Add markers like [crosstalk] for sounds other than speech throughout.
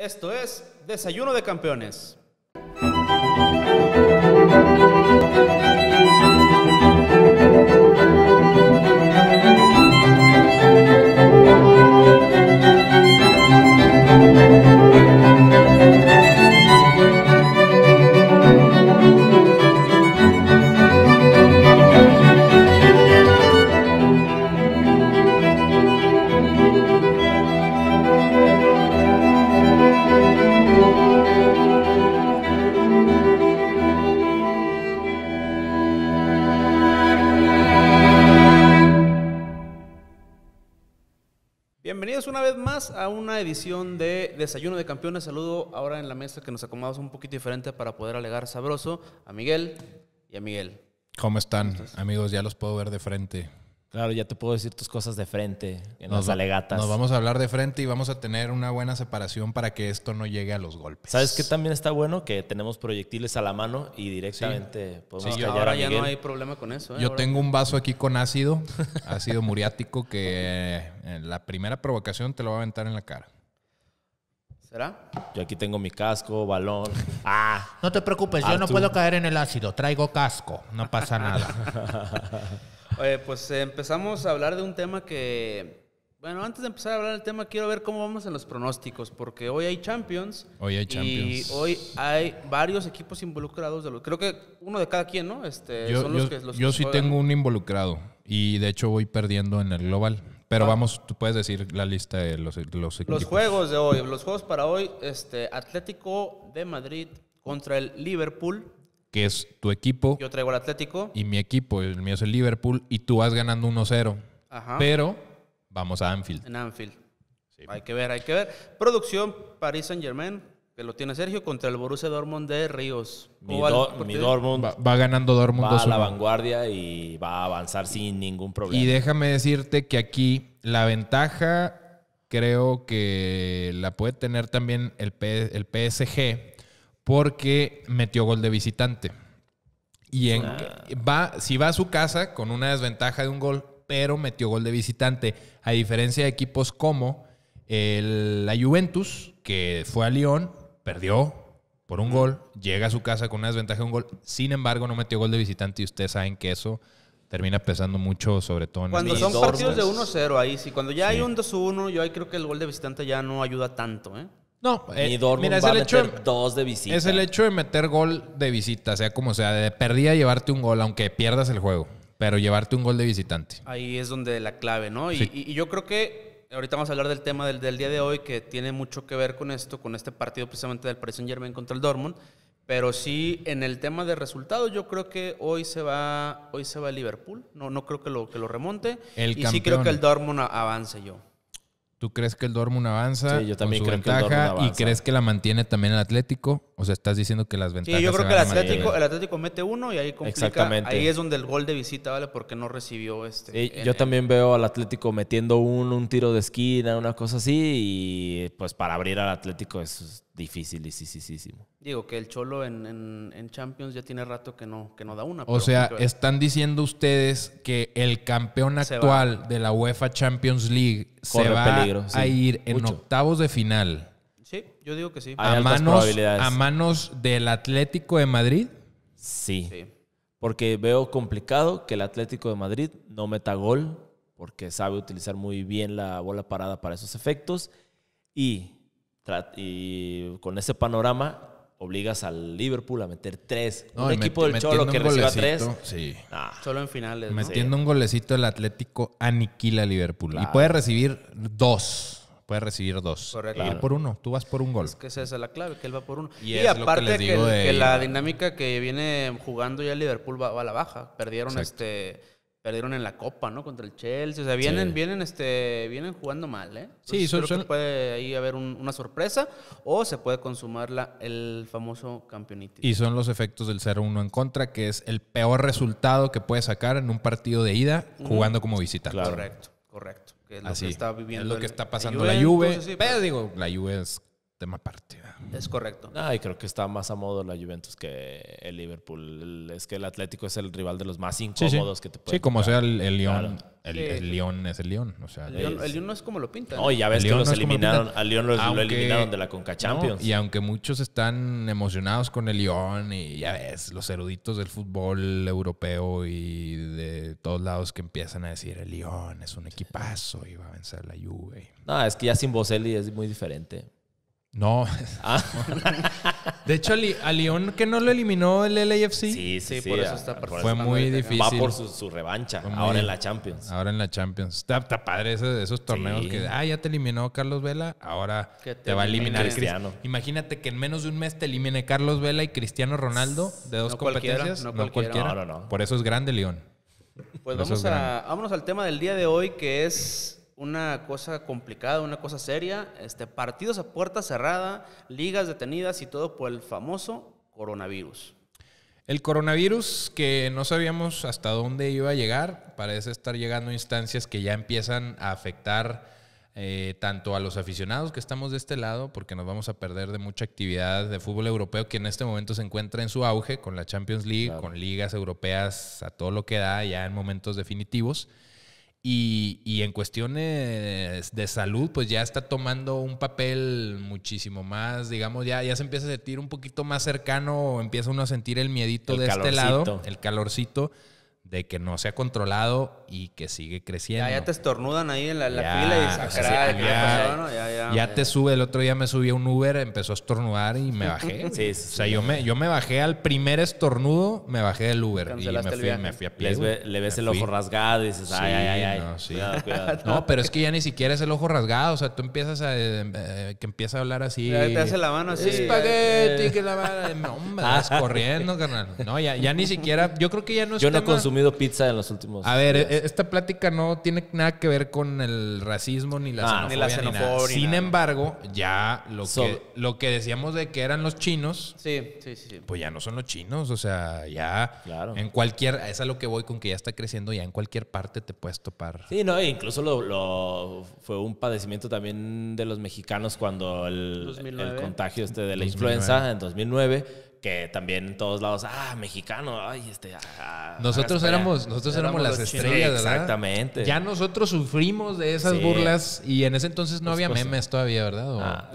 Esto es Desayuno de Campeones. a una edición de Desayuno de Campeones. Saludo ahora en la mesa que nos acomodamos un poquito diferente para poder alegar sabroso a Miguel y a Miguel. ¿Cómo están, amigos? Ya los puedo ver de frente. Claro, ya te puedo decir tus cosas de frente, en nos, las alegatas. Nos vamos a hablar de frente y vamos a tener una buena separación para que esto no llegue a los golpes. ¿Sabes qué también está bueno? Que tenemos proyectiles a la mano y directamente podemos sí, Ahora ya no hay problema con eso. ¿eh? Yo tengo un vaso aquí con ácido, [laughs] ácido muriático, que eh, la primera provocación te lo va a aventar en la cara. ¿Será? Yo aquí tengo mi casco, balón. [laughs] Ah. No te preocupes, yo ah, no puedo caer en el ácido. Traigo casco, no pasa nada. [laughs] Eh, pues empezamos a hablar de un tema que. Bueno, antes de empezar a hablar del tema, quiero ver cómo vamos en los pronósticos, porque hoy hay Champions. Hoy hay Champions. Y hoy hay varios equipos involucrados. De creo que uno de cada quien, ¿no? Este, yo, yo sí tengo un involucrado. Y de hecho voy perdiendo en el global. Pero ah. vamos, tú puedes decir la lista de los, los equipos. Los juegos de hoy, los juegos para hoy, este, Atlético de Madrid contra el Liverpool que es tu equipo. Yo traigo el Atlético. Y mi equipo, el mío es el Liverpool, y tú vas ganando 1-0. Pero vamos a Anfield. En Anfield. Hay que ver, hay que ver. Producción Paris Saint Germain, que lo tiene Sergio, contra el Borussia Dortmund de Ríos. Mi, Dortmund va, ganando Dortmund. Va a la vanguardia y va a avanzar sin ningún problema. Y déjame decirte que aquí la ventaja creo que la puede tener también el, el PSG porque metió gol de visitante. Y ah. va, si va a su casa con una desventaja de un gol, pero metió gol de visitante. A diferencia de equipos como la Juventus, que fue a Lyon, perdió por un gol, llega a su casa con una desventaja de un gol, sin embargo no metió gol de visitante y ustedes saben que eso termina pesando mucho, sobre todo en Cuando son partidos de 1-0 ahí, sí, cuando ya hay un 2-1, yo ahí creo que el gol de visitante ya no ayuda tanto, ¿eh? No, eh, mira, es el hecho de, dos de visita. Es el hecho de meter gol de visita, sea como sea, de perdida llevarte un gol, aunque pierdas el juego, pero llevarte un gol de visitante. Ahí es donde la clave, ¿no? Y, yo creo que ahorita vamos a hablar del tema del, día de hoy, que tiene mucho que ver con esto, con este partido precisamente del Paris Saint Germain contra el Dortmund. Pero sí, en el tema de resultados, yo creo que hoy se va, hoy se va Liverpool. No, no creo que lo, que lo remonte. y sí creo que el Dortmund avance yo. ¿Tú crees que el Dortmund avanza? Sí, yo también ventaja, ¿Y crees que la mantiene también el Atlético? O sea, estás diciendo que las ventajas. Sí, yo creo que el Atlético, el Atlético mete uno y ahí complica. Ahí es donde el gol de visita, ¿vale? Porque no recibió este. yo también veo al Atlético metiendo un, un tiro de esquina, una cosa así. Y pues para abrir al Atlético es Difícil, sí. Digo que el Cholo en, Champions ya tiene rato que no, que no da una. O sea, están diciendo ustedes que el campeón actual de la UEFA Champions League se va a ir en octavos de final. Sí, yo digo que sí. a manos, del Atlético de Madrid. Sí, sí. Porque veo complicado que el Atlético de Madrid no meta gol, porque sabe utilizar muy bien la bola parada para esos efectos. Y y con ese panorama obligas al Liverpool a meter tres. un equipo del Cholo que reciba tres. Solo en finales. Metiendo un golecito, el Atlético aniquila a Liverpool. Y puede recibir dos. Puede recibir dos. Correcto. por uno. Tú vas por un gol. Es que esa es la clave, que él va por uno. Y, aparte que, la dinámica que viene jugando ya el Liverpool va, a la baja. Perdieron este perdieron en la Copa, ¿no? Contra el Chelsea. O sea, vienen, vienen, este, vienen jugando mal, ¿eh? sí, puede ahí haber una sorpresa o se puede consumar el famoso campeonato. Y son los efectos del 0-1 en contra, que es el peor resultado que puede sacar en un partido de ida jugando como visitante. Correcto, correcto. es Así, está viviendo. Es lo que está pasando la Juve. Pues. digo, la Juve es tema partida. Es correcto. y creo que está más a modo la Juventus que el Liverpool. Es que el Atlético es el rival de los más incómodos que te puede. Sí, como sea el, León. El, León es el León. el, León, no es como lo pintan. No, ya ves que Al León lo eliminaron de la Conca Champions. y aunque muchos están emocionados con el León, y ya ves, los eruditos del fútbol europeo y de todos lados que empiezan a decir el León es un equipazo y va a vencer la Juve. No, es que ya sin Boselli es muy diferente. No. Ah. [laughs] De hecho, a León que no lo eliminó el LAFC. Sí, sí, por eso está por Fue muy difícil. Va por su, revancha, ahora en la Champions. Ahora en la Champions. Está, padre esos, torneos que, ah, ya te eliminó Carlos Vela, ahora te, va a eliminar Cristiano. Imagínate que en menos de un mes te elimine Carlos Vela y Cristiano Ronaldo de dos competencias. no, cualquiera. Por eso es grande León. Pues vamos a, vámonos al tema del día de hoy que es una cosa complicada, una cosa seria, este, partidos a puerta cerrada, ligas detenidas y todo por el famoso coronavirus. El coronavirus que no sabíamos hasta dónde iba a llegar, parece estar llegando a instancias que ya empiezan a afectar eh, tanto a los aficionados que estamos de este lado, porque nos vamos a perder de mucha actividad de fútbol europeo que en este momento se encuentra en su auge con la Champions League, con ligas europeas a todo lo que da ya en momentos definitivos y, y, en cuestiones de salud, pues ya está tomando un papel muchísimo más, digamos, ya, ya se empieza a sentir un poquito más cercano, empieza uno a sentir el miedito de este lado, el calorcito de que no se ha controlado y que sigue creciendo. Ya, te estornudan ahí en la, pila y ya, ya, te sube. El otro día me subí a un Uber, empezó a estornudar y me bajé. [laughs] o sea, yo, me, yo me bajé al primer estornudo, me bajé del Uber y me fui, me fui, a pie. le ves el ojo rasgado y dices, ay, ay, ay. No, cuidado, [laughs] no, pero es que ya ni siquiera es el ojo rasgado. O sea, tú empiezas a... Eh, que empieza a hablar así. te hace la mano así. Espagueti, que la mano... No, vas corriendo, carnal. No, ya, ya ni siquiera... Yo creo que ya no es Yo no he consumido pizza en los últimos... A ver, eh, esta plática no tiene nada que ver con el racismo ni la ah, xenofobia. Sin embargo, ya lo, que, lo que decíamos de que eran los chinos, pues ya no son los chinos. O sea, ya en cualquier, es a lo que voy con que ya está creciendo, ya en cualquier parte te puedes topar. Sí, no, e incluso lo, fue un padecimiento también de los mexicanos cuando el, contagio este de la influenza en 2009 que también en todos lados, ah, mexicano, ay, este. Ah, ah, nosotros éramos, nosotros éramos, las estrellas, ¿verdad? Exactamente. Ya nosotros sufrimos de esas burlas y en ese entonces no había memes todavía, ¿verdad? ah,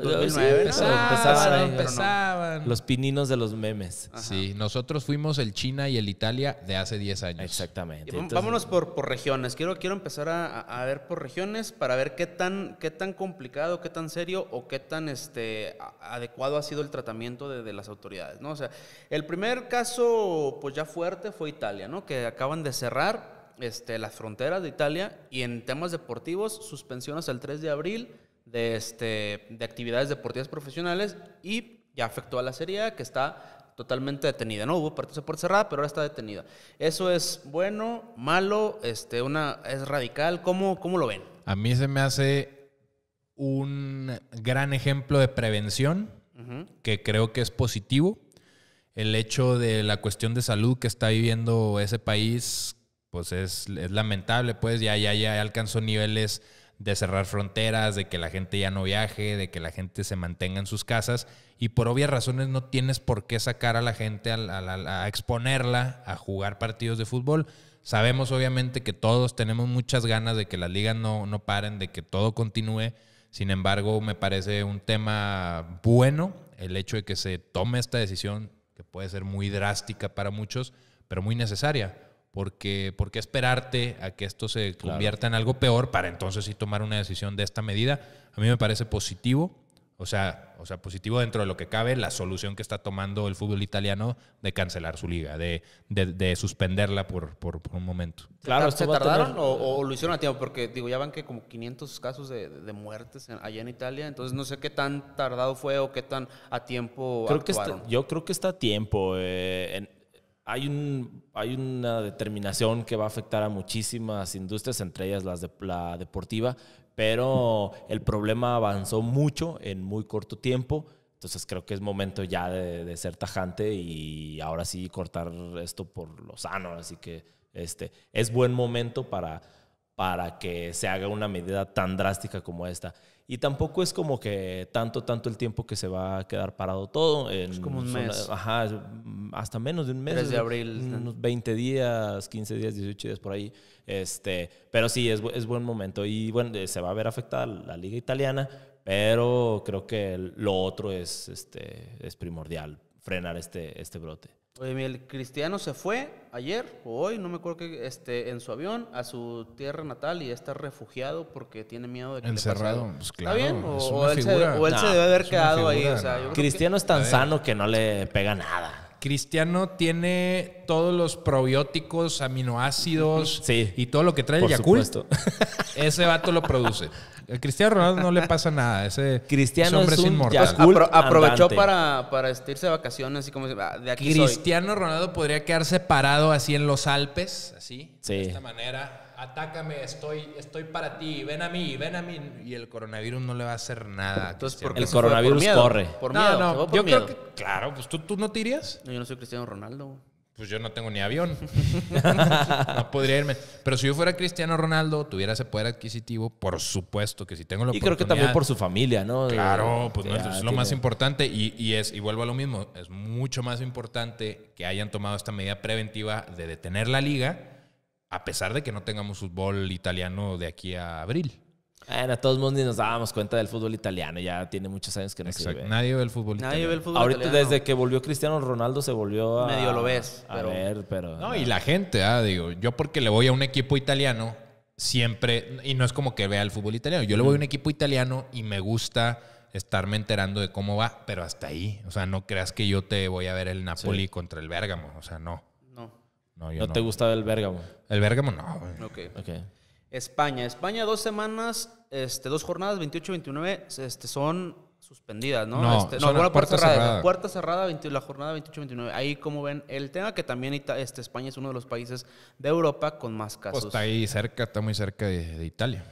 empezaban, Los pininos de los memes. Sí, nosotros fuimos el China y el Italia de hace 10 años. Exactamente. Vámonos por, por regiones. Quiero, quiero empezar a, ver por regiones para ver qué tan, qué tan complicado, qué tan serio o qué tan este, adecuado ha sido el tratamiento de las autoridades, ¿no? O sea, el primer caso, pues ya fuerte, fue Italia, ¿no? Que acaban de cerrar este, las fronteras de Italia y en temas deportivos, suspensiones el 3 de abril de, este, de actividades deportivas profesionales y ya afectó a la Serie que está totalmente detenida. No hubo partidos por cerrada, pero ahora está detenida. Eso es bueno, malo, este, una, es radical. ¿Cómo, ¿Cómo lo ven? A mí se me hace un gran ejemplo de prevención que creo que es positivo el hecho de la cuestión de salud que está viviendo ese país, pues es, lamentable, pues ya, ya, ya alcanzó niveles de cerrar fronteras, de que la gente ya no viaje, de que la gente se mantenga en sus casas y por obvias razones no tienes por qué sacar a la gente a, exponerla a jugar partidos de fútbol. Sabemos obviamente que todos tenemos muchas ganas de que las ligas no, no paren, de que todo continúe. Sin embargo, me parece un tema bueno el hecho de que se tome esta decisión que puede ser muy drástica para muchos, pero muy necesaria. Porque, porque esperarte a que esto se convierta en algo peor para entonces sí tomar una decisión de esta medida? A mí me parece positivo o sea, o sea, positivo dentro de lo que cabe, la solución que está tomando el fútbol italiano de cancelar su liga, de, de, suspenderla por, por, un momento. Claro, ¿se tardaron o, lo hicieron a tiempo? Porque digo, ya van que como 500 casos de, muertes allá en Italia, entonces no sé qué tan tardado fue o qué tan a tiempo creo Que yo creo que está a tiempo. Eh, hay, un, hay una determinación que va a afectar a muchísimas industrias, entre ellas las de, la deportiva, pero el problema avanzó mucho en muy corto tiempo. Entonces creo que es momento ya de, ser tajante y ahora sí cortar esto por lo sano. Así que este, es buen momento para que se haga una medida tan drástica como esta. Y tampoco es como que tanto, tanto el tiempo que se va a quedar parado todo. es como un mes. Ajá, hasta menos de un mes. Desde de abril. Mm, unos 20 días, 15 días, 18 días por ahí. Este, pero sí, es, es buen momento. Y bueno, eh, se va a ver afectada la liga italiana, pero creo que lo otro es, este, es primordial, frenar este, este brote. Oye, el cristiano se fue ayer o hoy, no me acuerdo que, este, en su avión a su tierra natal y está refugiado porque tiene miedo de que le pues, ¿Está bien? O, él, se, debe haber quedado ahí. cristiano es tan sano que no le pega nada. Cristiano tiene todos los probióticos, aminoácidos y todo lo que trae el Yakult. [laughs] Ese vato lo produce. El Cristiano Ronaldo no le pasa nada. Ese Cristiano hombre es, un inmortal. aprovechó para, para irse de vacaciones así como ah, de aquí Cristiano Ronaldo podría quedarse parado así en los Alpes, así, de esta manera atácame, estoy, estoy para ti, ven a mí, ven a mí. Y el coronavirus no le va a hacer nada. Entonces, el coronavirus corre. Por miedo, no, yo creo que, claro, pues ¿tú, tú no te irías. No, yo no soy Cristiano Ronaldo. Pues yo no tengo ni avión. [laughs] no podría irme. Pero si yo fuera Cristiano Ronaldo, tuviera ese poder adquisitivo, por supuesto que si tengo lo. y Y creo que también por su familia, ¿no? Claro, pues no, es lo más importante. Y, y, es, y vuelvo a lo mismo, es mucho más importante que hayan tomado esta medida preventiva de detener la liga a pesar de que no tengamos fútbol italiano de aquí a abril. Bueno, a todos mundos ni nos dábamos cuenta del fútbol italiano, ya tiene muchos años que no Exacto. Nadie ve el fútbol italiano. Ahorita desde que volvió Cristiano Ronaldo se volvió Medio lo ves. A ver, pero... No, y la gente, ah, digo, yo porque le voy a un equipo italiano, siempre, y no es como que vea el fútbol italiano, yo le voy a un equipo italiano y me gusta estarme enterando de cómo va, pero hasta ahí, o sea, no creas que yo te voy a ver el Napoli contra el Bergamo. o sea, no. No, te gustaba el Bérgamo? El Bérgamo no. Okay. España. España, dos semanas, este, dos jornadas, 28-29, este, son suspendidas, ¿no? No, este, puerta, cerrada. Puerta cerrada, la jornada 28-29. Ahí, como ven, el tema que también este, España es uno de los países de Europa con más casos. Pues está ahí cerca, está muy cerca de Italia.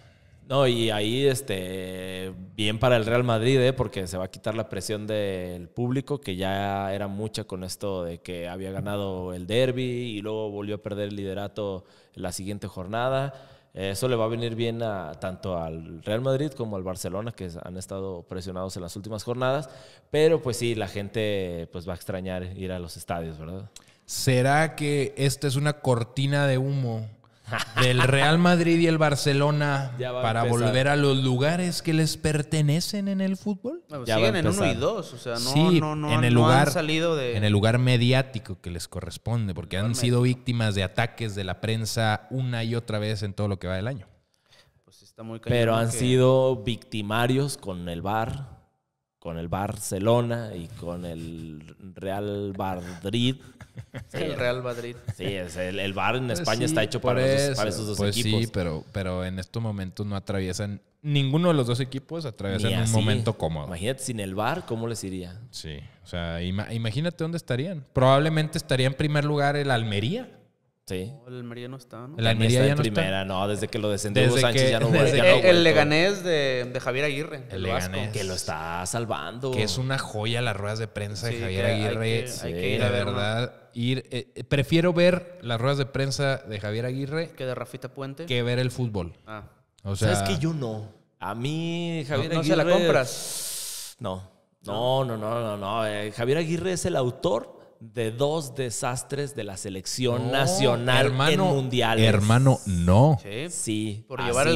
No, y ahí este, bien para el Real Madrid, ¿eh? porque se va a quitar la presión del público, que ya era mucha con esto de que había ganado el derby y luego volvió a perder el liderato la siguiente jornada. Eso le va a venir bien tanto al Real Madrid como al Barcelona, que han estado presionados en las últimas jornadas. Pero pues sí, la gente pues va a extrañar ir a los estadios, ¿verdad? ¿Será que esta es una cortina de humo [laughs] del Real Madrid y el Barcelona para volver a los lugares que les pertenecen en el fútbol. en uno y dos, o sea, no, el lugar, han salido de... En el lugar mediático que les corresponde, porque han sido víctimas de ataques de la prensa una y otra vez en todo lo que va del año. Pues Pero han sido victimarios con el bar con el Barcelona y con el Real Madrid el Real Madrid. Sí, es el, bar en pues España está hecho para, esos, dos pues equipos. Sí, pero, pero en estos momentos no atraviesan, ninguno de los dos equipos atraviesan un momento cómodo. Imagínate, sin el bar, ¿cómo les iría? Sí, o sea, imagínate dónde estarían. Probablemente estaría en primer lugar el Almería. Sí. el Mariano está, ¿no? El Almería ya no primera, está. no, desde que lo descendió Sánchez ya no [laughs] vuelve. No el, el, Leganés de, Javier Aguirre. El, Leganés. que lo está salvando. Que es una joya las ruedas de prensa de Javier Aguirre. Hay que, sí, hay que ir la verdad. Ir, eh, eh, prefiero ver las ruedas de prensa de Javier Aguirre. Que de Rafita Puente. Que ver el fútbol. Ah. O sea, es que yo no. A mí, Javier no, Aguirre. ¿No se la compras? No. No, no, no, no, no. Eh, Javier Aguirre es el autor de dos desastres de la selección nacional en mundiales. Hermano, no. Sí. por llevar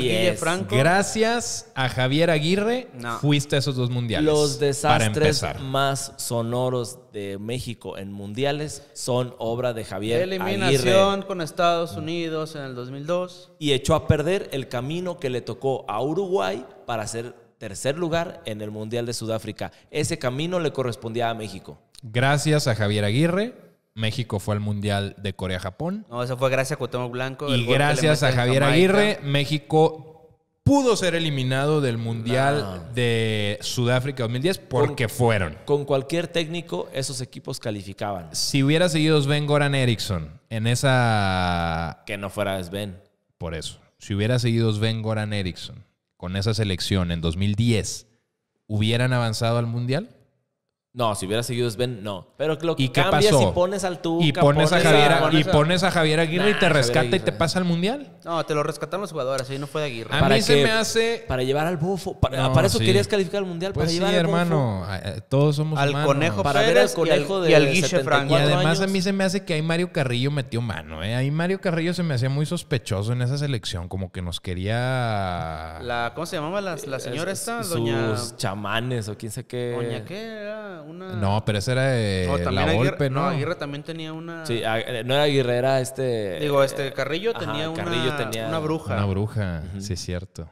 Gracias a Javier Aguirre fuiste a esos dos mundiales. Los desastres más sonoros de México en mundiales son obra de Javier Eliminación con Estados Unidos en el 2002. Y echó a perder el camino que le tocó a Uruguay para ser tercer lugar en el Mundial de Sudáfrica. Ese camino le correspondía a México. Gracias a Javier Aguirre, México fue al Mundial de Corea-Japón. No, eso fue gracias a Cuauhtémoc Blanco. Y gracias a Javier Aguirre, México pudo ser eliminado del Mundial de Sudáfrica 2010 porque fueron. Con cualquier técnico, esos equipos calificaban. Si hubiera seguido Sven Goran Eriksson en esa. Que no fuera Sven. Por eso. Si hubiera seguido Sven Goran Eriksson con esa selección en 2010, ¿hubieran avanzado al Mundial? No, si hubiera seguido Sven, no. Pero lo que ¿Y qué pasó? si pones al Tuca, y pones, a Javier, y pones a- Javier Aguirre y te rescata y te pasa al mundial. No, te lo rescataron los jugadores, ahí no fue Aguirre. A mí se me hace Para llevar al Bufo. Para, eso querías calificar al mundial. para pues llevar al bofo. hermano, todos somos Al conejo Para ver al conejo de Guiche Y además a mí se me hace que ahí Mario Carrillo metió mano, ¿eh? Ahí Mario Carrillo se me hacía muy sospechoso en esa selección, como que nos quería... La, ¿Cómo se llamaba la, señora esta? Sus chamanes o quién sé qué. ¿Doña qué? No, pero esa era de no, la golpe, ¿no? ¿no? Aguirre también tenía una. Sí, no era guerrera este. Digo, este Carrillo, tenía, Carrillo una, tenía una bruja. Una bruja, sí, es cierto.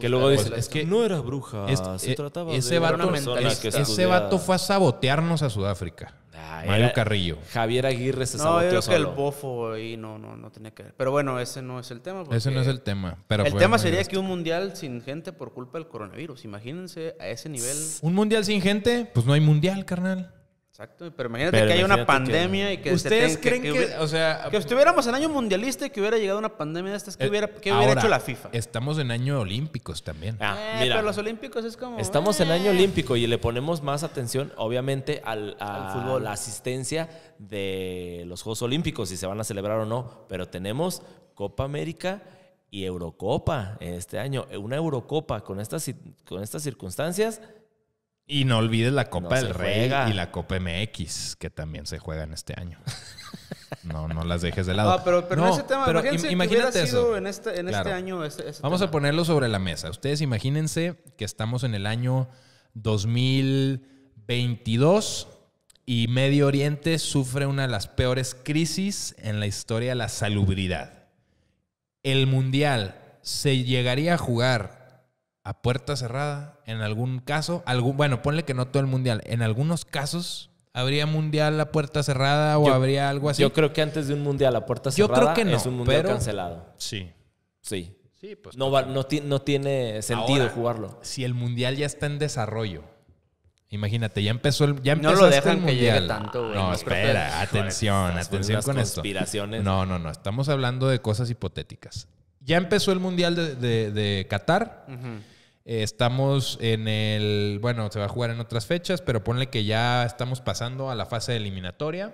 Que, luego dice, es que no era bruja, se e trataba ese de vato, ese vato fue a sabotearnos a Sudáfrica. Ah, Mario Carrillo. Javier Aguirre se no, que el bofo ahí no, no, no tenía que ver. Pero bueno, ese no es el tema. Ese no es el tema. Pero el tema sería que un mundial sin gente por culpa del coronavirus. Imagínense a ese nivel. ¿Un mundial sin gente? Pues no hay mundial, carnal. Exacto, pero imagínate que haya una pandemia y que ustedes creen que, o sea, que estuviéramos en año mundialista y que hubiera llegado una pandemia de estas que eh, hubiera, hecho la FIFA. Estamos en año olímpicos también. Ah, eh, pero los olímpicos es como Estamos en año eh. olímpico y le ponemos más atención obviamente al, fútbol, la asistencia de los Juegos Olímpicos si se van a celebrar o no, pero tenemos Copa América y Eurocopa este año, una Eurocopa con estas con estas circunstancias y no olvides la Copa del Rey y la Copa MX, que también se juegan este año. [laughs] No, no las dejes de lado. Ah, pero, ese tema, pero imagínate en, este, este año. Vamos a ponerlo sobre la mesa. Ustedes imagínense que estamos en el año 2022 y Medio Oriente sufre una de las peores crisis en la historia de la salubridad. El Mundial se llegaría a jugar a puerta cerrada, en algún caso, algún, bueno, ponle que no todo el mundial, en algunos casos habría mundial a puerta cerrada o habría algo así. Yo creo que antes de un mundial a puerta cerrada creo que es un mundial cancelado. Sí. Sí. Sí, pues, no, pues, no, tiene sentido jugarlo. Si el mundial ya está en desarrollo, imagínate, ya empezó el, ya no lo dejan que Llegue tanto, No, espera, atención, atención con esto. No, no, no, estamos hablando de cosas hipotéticas. Ya empezó el mundial de, Qatar. Ajá. Eh, estamos en el, bueno, se va a jugar en otras fechas, pero ponle que ya estamos pasando a la fase eliminatoria.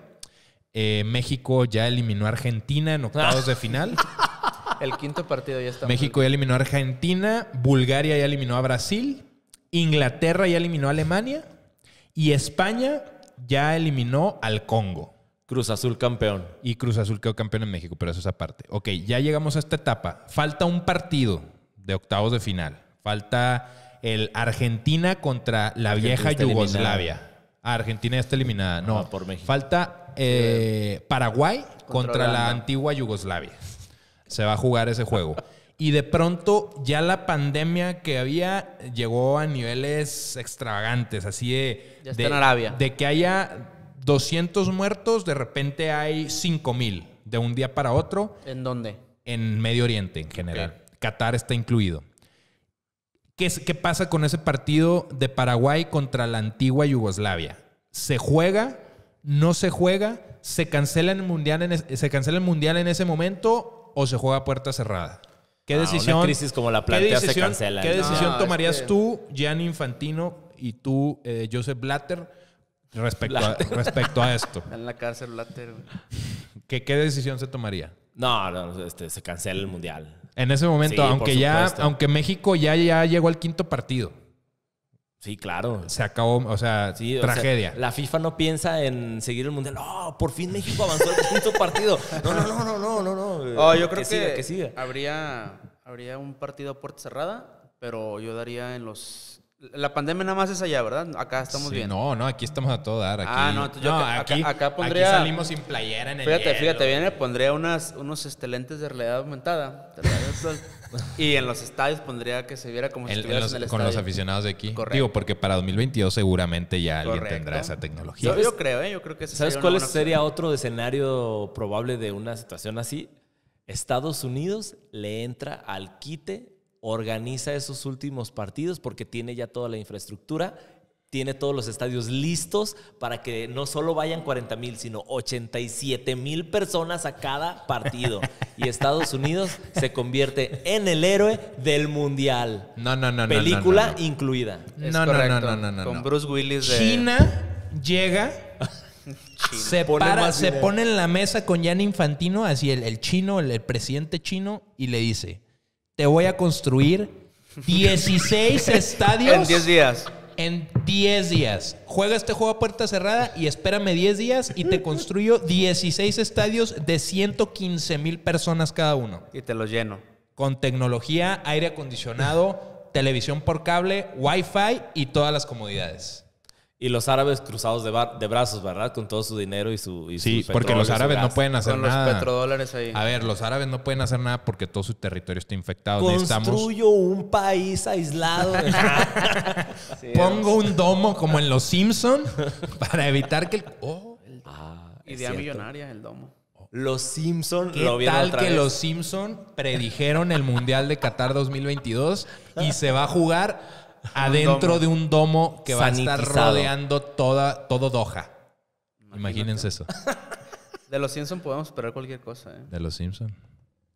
Eh, México ya eliminó a Argentina en octavos de [laughs] final. El quinto partido ya está. México ya eliminó a Argentina, Bulgaria ya eliminó a Brasil, Inglaterra ya eliminó a Alemania y España ya eliminó al Congo. Cruz Azul campeón. Y Cruz Azul quedó campeón en México, pero eso es aparte. Ok, ya llegamos a esta etapa. Falta un partido de octavos de final. Falta el Argentina contra la vieja Yugoslavia. Ah, Argentina ya está eliminada. No, ah, por Falta eh, Paraguay contra, la antigua Yugoslavia. Se va a jugar ese juego. Y de pronto ya la pandemia que había llegó a niveles extravagantes, así de... de que haya 200 muertos, de repente hay 5000 de un día para otro. ¿En dónde? En Medio Oriente en general. Qatar está incluido. ¿Qué, pasa con ese partido de Paraguay contra la antigua Yugoslavia? ¿Se juega? ¿No se juega? ¿Se cancela el mundial en, ¿se cancela el mundial en ese momento o se juega a puerta cerrada? ¿Qué ah, decisión? una crisis como la plantea se cancela. ¿Qué decisión tomarías tú, Gianni Infantino, y tú, eh, Joseph Blatter, respecto, A, respecto a esto? [laughs] en la cárcel, Blatter. ¿Qué, ¿Qué decisión se tomaría? No, no, este, se cancela el mundial. En ese momento, aunque ya, aunque México ya, ya llegó al quinto partido. Sí, claro. Se acabó, o sea, sí, tragedia. la FIFA no piensa en seguir el mundial. ¡Oh, por fin México avanzó al quinto partido. No, no, no, no, no, no, no. Oh, eh, yo creo que, que, Habría, habría un partido a puerta cerrada, pero yo daría en los la pandemia nada más es allá, ¿verdad? Acá estamos bien. No, no, aquí estamos a todo dar. ah, no, yo acá, pondría. Aquí salimos sin playera en el. Fíjate, fíjate, bien, pondría unas, unos excelentes este, de realidad aumentada. [laughs] y en los estadios pondría que se viera como si estuvieras Con los aficionados de aquí. Correcto. porque para 2022 seguramente ya alguien tendrá esa tecnología. Yo, creo, ¿eh? Yo creo que ¿Sabes cuál sería otro escenario probable de una situación así? Estados Unidos le entra al quite organiza esos últimos partidos porque tiene ya toda la infraestructura, tiene todos los estadios listos para que no solo vayan 40 mil, sino 87 mil personas a cada partido. Y Estados Unidos se convierte en el héroe del mundial. No, no, no, Película no, no, no. incluida. no, no, no, no, Con Bruce Willis. China llega. Se, pone en la mesa con Jan Infantino, así el, chino, el presidente chino, y le dice: te voy a construir 16 [laughs] estadios. En 10 días. En 10 días. Juega este juego a puerta cerrada y espérame 10 días y te construyo 16 estadios de 115 mil personas cada uno. Y te los lleno. Con tecnología, aire acondicionado, televisión por cable, wifi y todas las comodidades. Y los árabes cruzados de, brazos, ¿verdad? Con todo su dinero y su... Y sí, porque los árabes no pueden hacer Con nada. Los petrodólares ahí. A ver, los árabes no pueden hacer nada porque todo su territorio está infectado. Construyo un país aislado. [laughs] Pongo un domo como en Los Simpson para evitar que... El... Oh, ah, Idea millonaria el domo. Los Simpson lo vieron tal que los Simpsons predijeron el Mundial de Qatar 2022 y se va a jugar adentro de un domo que va a estar rodeando toda, todo Doha. Imagínense eso. De los Simpsons podemos esperar cualquier cosa, ¿eh? De los Simpson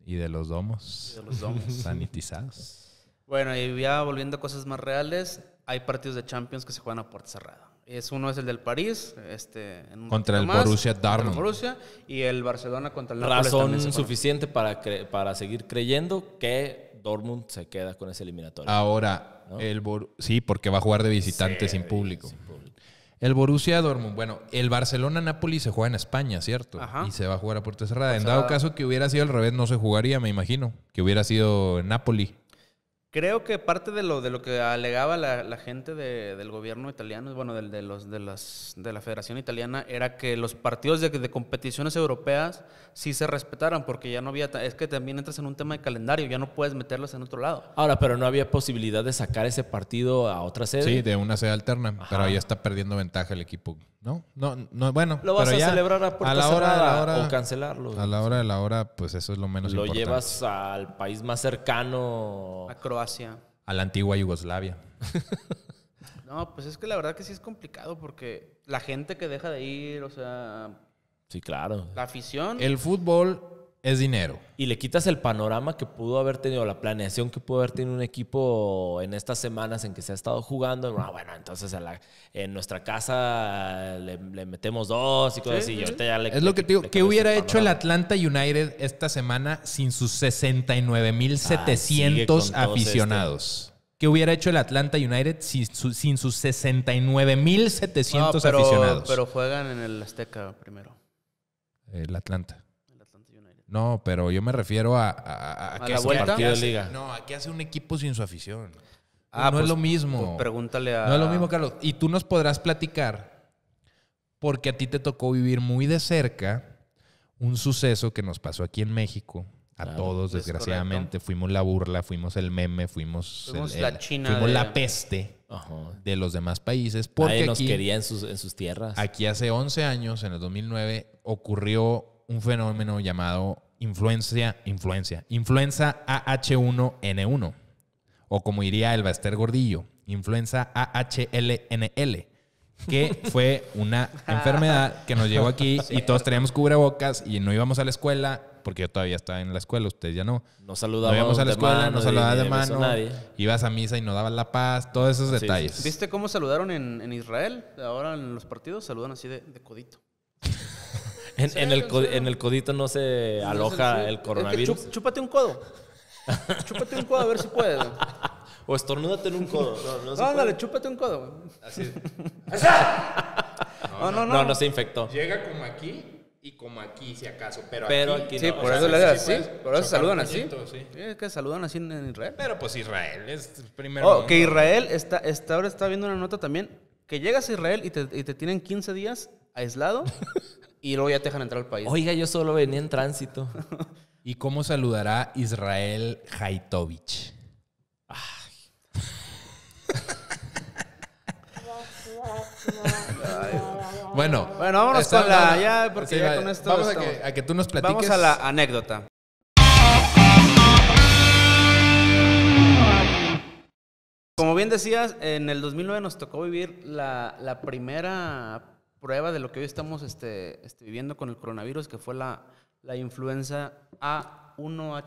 y de los domos De los domos. sanitizados. Bueno, y ya volviendo a cosas más reales, hay partidos de Champions que se juegan a puerta cerrada. Es, uno es el del París, este, Contra el Borussia Dortmund. Borussia, y el Barcelona contra el Napoli Razón suficiente para, para seguir creyendo que Dortmund se queda con ese eliminatorio. Ahora, el sí, porque va a jugar de visitante sin, público. El Borussia Dortmund. Bueno, el Barcelona-Napoli se juega en España, ¿cierto? Y se va a jugar a Puerto cerrada. en dado caso que hubiera sido al revés, no se jugaría, me imagino. Que hubiera sido Napoli Creo que parte de lo, de lo que alegaba la, gente del gobierno italiano, bueno, de, de, los, de, las, de la Federación Italiana, era que los partidos de, competiciones europeas sí se respetaran, porque ya no había. Es que también entras en un tema de calendario, ya no puedes meterlos en otro lado. Ahora, pero no había posibilidad de sacar ese partido a otra sede. Sí, de una sede alterna, pero ahí está perdiendo ventaja el equipo no, no, no, bueno. Lo vas a celebrar a, a la hora, la hora, o cancelarlo. A la hora de la hora, pues eso es lo menos lo Lo llevas al país más cercano. A Croacia. A la antigua Yugoslavia. [laughs] no, pues es que la verdad que sí es complicado porque la gente que deja de ir, o sea... Sí, claro. La afición. El fútbol es dinero. Y le quitas el panorama que pudo haber tenido, la planeación que pudo haber tenido un equipo en estas semanas en que se ha estado jugando. Ah, bueno, entonces en, nuestra casa le, metemos dos y cosas así. Ya le, es lo que te digo. ¿Qué hubiera hecho el Atlanta United esta semana sin sus 69,700 setecientos ah, este. aficionados? ¿Qué hubiera hecho el Atlanta United sin, sus sin sus 69,700 aficionados? Pero juegan en el Azteca primero. El Atlanta. No, pero yo me refiero a, a, a, que la Liga. No, a hace un equipo sin su afición. Ah, no es pues, lo mismo. Pues, pregúntale a. No es lo mismo, Carlos. Y tú nos podrás platicar, porque a ti te tocó vivir muy de cerca un suceso que nos pasó aquí en México. A todos, desgraciadamente. Fuimos la burla, fuimos el meme, fuimos. la China. Fuimos la peste de los demás países. Porque nos querían quería en sus, en sus tierras. Aquí hace 11 años, en el 2009, ocurrió un fenómeno llamado influencia, influencia, influenza AH1N1, o como diría el Baster Gordillo, influenza AHLNL, que [laughs] fue una enfermedad que nos llegó aquí y todos teníamos cubrebocas y no íbamos a la escuela, porque yo todavía estaba en la escuela, ustedes ya no. No saludábamos. No íbamos a la escuela, mano, no saludábamos de mano. Nadie. Ibas a misa y no dabas la paz, todos esos detalles. ¿Viste cómo saludaron en, Israel? Ahora en los partidos saludan así de codito en, el, en, el, codito no se aloja el coronavirus. chúpate un codo. chúpate un codo a ver si puedes. [laughs] O estornúdate en un codo. No, no, ándale, chúpate un codo. Así. no, no, no, no, no. se infectó. Llega como aquí y como aquí, si acaso. Pero, pero aquí, aquí Sí, por eso le das así. Por eso saludan así. Sí. Es que saludan así en Israel. Pero pues Israel es primero. Oh, que Israel está, está, ahora está viendo una nota también. Que llegas a Israel y te, y te tienen 15 días aislado. [laughs] Y luego ya te dejan entrar al país. Oiga, yo solo venía en tránsito. [laughs] ¿Y cómo saludará Israel Haitovich? [laughs] Bueno, bueno, vámonos con la. esto. Vamos a, que, tú nos platiques. Vamos a la anécdota. Como bien decías, en el 2009 nos tocó vivir la, la primera prueba de lo que hoy estamos este, este, viviendo con el coronavirus, que fue la, influenza A1H1N1.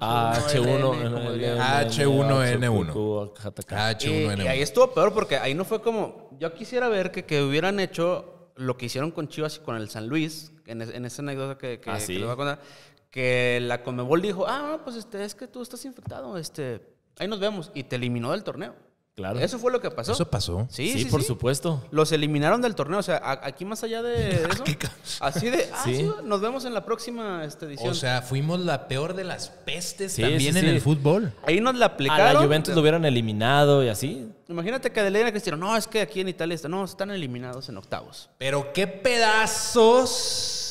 H1N1. H1N1. Y ahí estuvo peor porque ahí no fue como. Yo quisiera ver que, que hubieran hecho lo que hicieron con Chivas y con el San Luis, en, esa anécdota que, que, ah, les voy a contar, que la Comebol dijo: Ah, pues este, es que tú estás infectado, este, ahí nos vemos, y te eliminó del torneo. Claro. Eso fue lo que pasó. Eso pasó. Sí, por supuesto. Los eliminaron del torneo. O sea, aquí más allá de [laughs] eso. así de. Ah, nos vemos en la próxima este, edición. O sea, fuimos la peor de las pestes también en el fútbol. Ahí nos la aplicaron. A la Juventus lo hubieran eliminado y así. Imagínate que que Cristiano. No, es que aquí en Italia está. No, están eliminados en octavos. Pero qué pedazos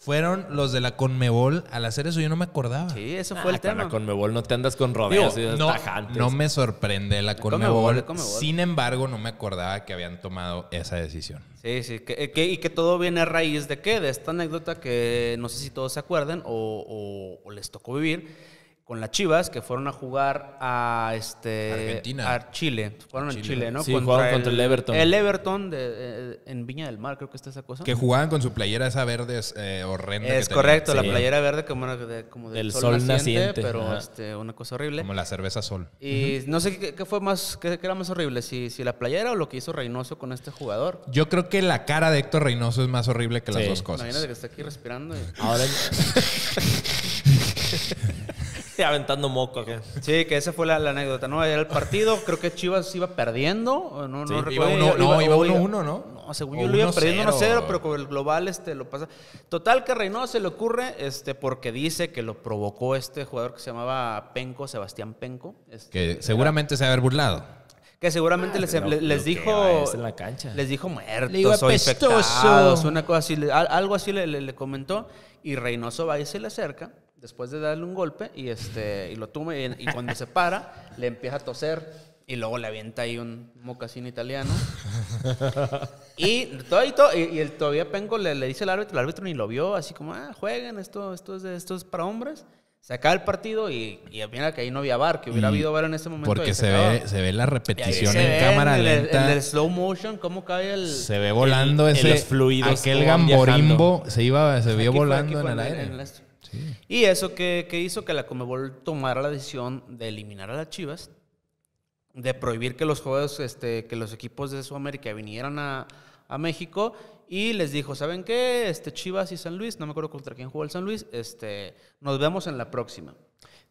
fueron los de la Conmebol al hacer eso. Yo no me acordaba. Sí, eso fue ah, el con tema. La Conmebol no te andas con rodeos y no, tajantes. No me sorprende la Conmebol. Sin embargo, no me acordaba que habían tomado esa decisión. Sí, sí. Eh, y que todo viene a raíz de qué? De esta anécdota que no sé si todos se acuerdan o, o les tocó vivir con las Chivas, que fueron a jugar a este a Chile. Fueron a Chile, ¿no? contra el, contra el Everton. El Everton de, eh, eh, en Viña del Mar, creo que está esa cosa. Que jugaban con su playera esa verde es eh, horrenda. Es correcto, la playera verde como, de, como del, sol, naciente, pero este, una cosa horrible. Como la cerveza sol. Y no sé qué, fue más, qué, era más horrible, si, si la playera o lo que hizo Reynoso con este jugador. Yo creo que la cara de Héctor Reynoso es más horrible que las dos cosas. Imagínate que está aquí respirando. Y... Ahora. [laughs] [laughs] [laughs] aventando moco Sí, que esa fue la, anécdota, ¿no? Era el partido, creo que Chivas iba perdiendo, no, recuerdo. Iba uno, no, iba 1-1, ¿no? No, según yo lo iba perdiendo 1-0, pero con el global este lo pasa. Total que Reynoso se le ocurre, este, porque dice que lo provocó este jugador que se llamaba Penco, Sebastián Penco. Este, que seguramente se va haber burlado que seguramente ah, les, les, dijo en la cancha. les dijo muertos infectados una cosa así algo así le, comentó y Reynoso va y se le acerca después de darle un golpe y, este, y lo toma y, cuando se para le empieza a toser y luego le avienta ahí un mocasín italiano. [laughs] y, y, todavía Penco le, dice al árbitro, el árbitro ni lo vio, así como, ah, jueguen, esto, esto, es, esto es para hombres. Se acaba el partido y, mira que ahí no había bar, que hubiera habido bar en ese momento. Porque se, ve, se ve la repetición en cámara lenta. El, slow motion, cómo cae el. Se ve volando ese. Aquel gamborimbo se, iba, se vio volando en el aire. Este. Y eso que, hizo que la Comebol tomara la decisión de eliminar a las Chivas, de prohibir que los juegos, este, que los equipos de Sudamérica vinieran a, a México y les dijo, ¿saben qué? Este, Chivas y San Luis, no me acuerdo contra quién jugó el San Luis, este, nos vemos en la próxima.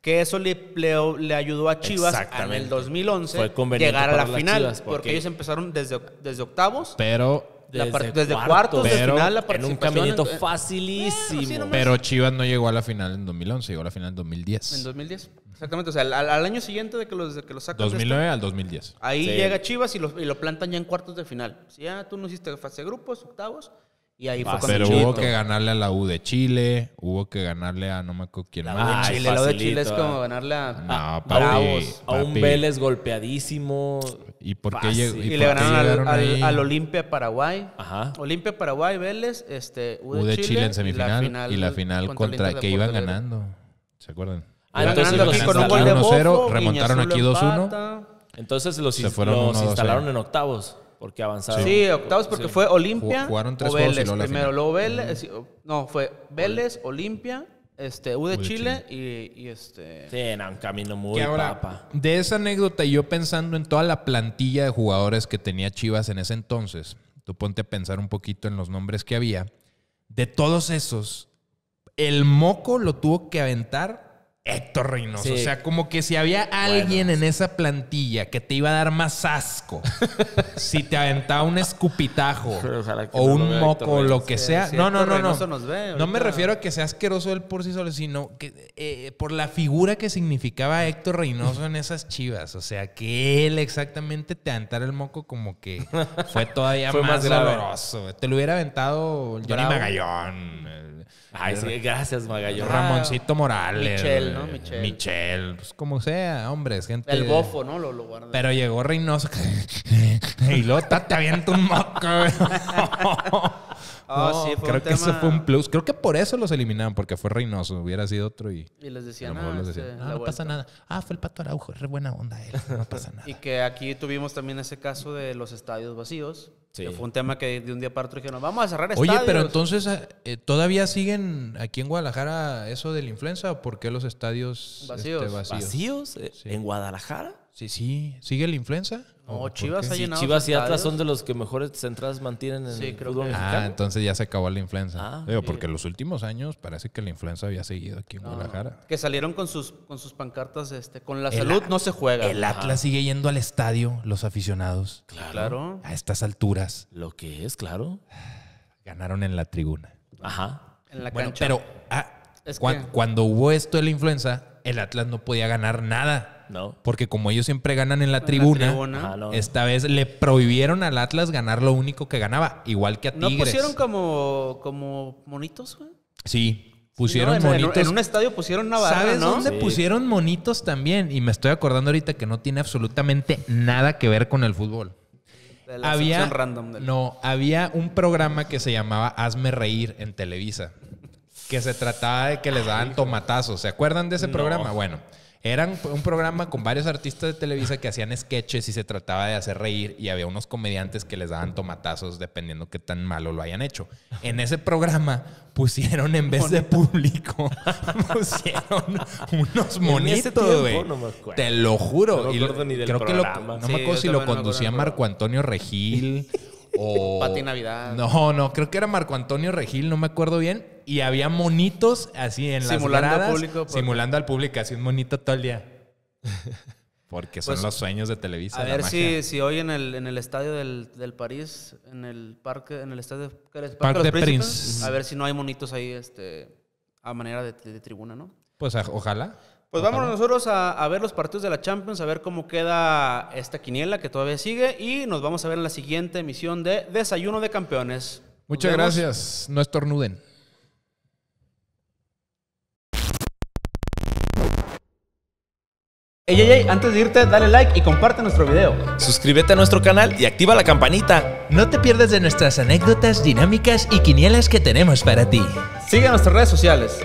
Que eso le, le, ayudó a Chivas en el 2011 a llegar a la final, porque... porque ellos empezaron desde, desde octavos. Pero desde, cuartos, de final, la En un caminito facilísimo. pero Chivas no llegó a la final en 2011, llegó a la final en 2010. En 2010, exactamente. O sea, al, año siguiente de que los, de que los 2009 este al 2010. Ahí llega Chivas y lo, y lo, plantan ya en cuartos de final. ya ah, tú no hiciste fase de grupos, octavos. Y ahí fue ah, Pero hubo que ganarle a la U de Chile, hubo que ganarle a no me acuerdo quién la más. U de ah, Chile, la U de Chile es como ganarle a, a, a un Vélez golpeadísimo. ¿Y por Y, le ganaron al, al, Olimpia Paraguay. Ajá. Olimpia Paraguay, Vélez, este, U de, Chile, en semifinal. Y la final, contra, que iban ganando. ¿Se acuerdan? Ah, entonces los aquí con un gol de Bofo, remontaron aquí 2-1. Entonces los, se fueron instalaron en octavos. Porque avanzaron. Sí, octavos porque fue Olimpia. Jugaron tres o Vélez, juegos la primero. Luego Vélez. Eh, no, fue Vélez, Olimpia este, U de, Chile, Y, este. Sí, era un camino muy De esa anécdota, yo pensando en toda la plantilla de jugadores que tenía Chivas en ese entonces, tú ponte a pensar un poquito en los nombres que había. De todos esos, el moco lo tuvo que aventar Héctor Reynoso. O sea, como que si había alguien en esa plantilla que te iba a dar más asco, [laughs] si te aventaba un escupitajo [laughs] o un moco o lo que sea. no, no, no, no. no me refiero a que sea asqueroso él por sí solo, sino que eh, por la figura que significaba Héctor Reynoso en esas chivas. O sea, que él exactamente te aventara el moco como que fue todavía [laughs] más, más Te lo hubiera aventado Johnny Magallón. Ay, sí, gracias, Magallón. Ramoncito Morales. Michel, Michelle, eh, Michelle? pues como sea, hombres, gente. El bofo, ¿no? Lo, Pero llegó Reynoso. [laughs] y luego te aviento un moco, [laughs] Ah, creo que eso fue un plus. Creo que por eso los eliminaron, porque fue Reynoso. Hubiera sido otro y. les decían, ah, este, no, no pasa nada. Ah, fue el pato Araujo, re buena onda él, no [laughs] pasa nada. y que aquí tuvimos también ese caso de los estadios vacíos. Que fue un tema que de un día para otro dijeron, vamos a cerrar estadios. Oye, pero entonces, eh, eh, ¿todavía siguen aquí en Guadalajara eso de la influenza? ¿O por qué los estadios este, vacíos? Eh, ¿En Guadalajara? Sí, sí. ¿Sigue la influenza? No, Chivas y Atlas son de los que mejores entradas mantienen en sí, el creo Ah, entonces ya se acabó la influenza. Ah, porque los últimos años parece que la influenza había seguido aquí en Guadalajara. Que salieron con sus, con sus pancartas, este, con la salud no se juega. El Atlas sigue yendo al estadio, los aficionados. Claro. A estas alturas. Lo que es, claro. Ganaron en la tribuna. Ajá. En la cancha. Pero ah, cuando hubo esto de la influenza, el Atlas no podía ganar nada porque como ellos siempre ganan en la tribuna, esta vez le prohibieron al Atlas ganar lo único que ganaba, igual que a Tigres. ¿No pusieron como, como monitos, güey? Sí, pusieron monitos. En, un estadio pusieron una ¿Sabes dónde pusieron monitos también? Y me estoy acordando ahorita que no tiene absolutamente nada que ver con el fútbol. había, random No, había un programa que se llamaba Hazme Reír en Televisa, que se trataba de que les daban tomatazos. ¿Se acuerdan de ese programa? Bueno, eran un programa con varios artistas de Televisa que hacían sketches y se trataba de hacer reír y había unos comediantes que les daban tomatazos dependiendo qué tan malo lo hayan hecho. En ese programa pusieron en vez de público, [laughs] pusieron unos monitos, Te lo juro. No me acuerdo creo que no si lo conducía Marco Antonio Regil [laughs] O... Pati Navidad. No, no, creo que era Marco Antonio Regil, no me acuerdo bien. Y había monitos así en simulando las público, Simulando al público, así un monito todo el día. [laughs] Porque son pues, los sueños de Televisa. A ver si, hoy en el, en el estadio del, París, en el parque, en el estadio de, Prince. a ver si no hay monitos ahí este, a manera de, de tribuna, ¿no? Pues ojalá. Pues vámonos nosotros a, ver los partidos de la Champions, a ver cómo queda esta quiniela que todavía sigue y nos vamos a ver en la siguiente emisión de Desayuno de Campeones. Muchas gracias, no estornuden. Ey, ey, ey, antes de irte, dale like y comparte nuestro video. Suscríbete a nuestro canal y activa la campanita. No te pierdas de nuestras anécdotas, dinámicas y quinielas que tenemos para ti. Sigue nuestras redes sociales.